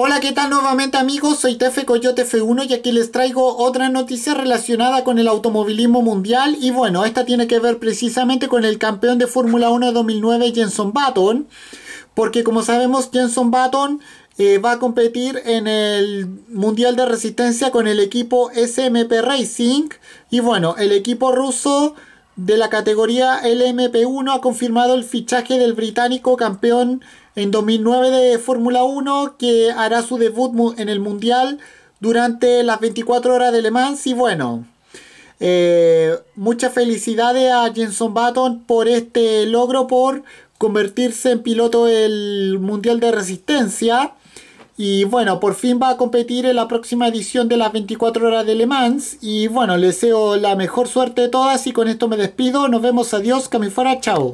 Hola, ¿qué tal nuevamente amigos? Soy Tefe Coyote F1 y aquí les traigo otra noticia relacionada con el automovilismo mundial y bueno, esta tiene que ver precisamente con el campeón de Fórmula 1 de 2009 Jenson Button, porque como sabemos Jenson Button eh, va a competir en el Mundial de Resistencia con el equipo SMP Racing y bueno, el equipo ruso de la categoría LMP1 ha confirmado el fichaje del británico campeón en 2009 de Fórmula 1 que hará su debut en el Mundial durante las 24 horas de Le Mans y bueno, eh, muchas felicidades a Jenson Button por este logro, por convertirse en piloto del Mundial de Resistencia. Y bueno, por fin va a competir en la próxima edición de las 24 horas de Le Mans. Y bueno, les deseo la mejor suerte de todas y con esto me despido. Nos vemos, adiós, que me chao.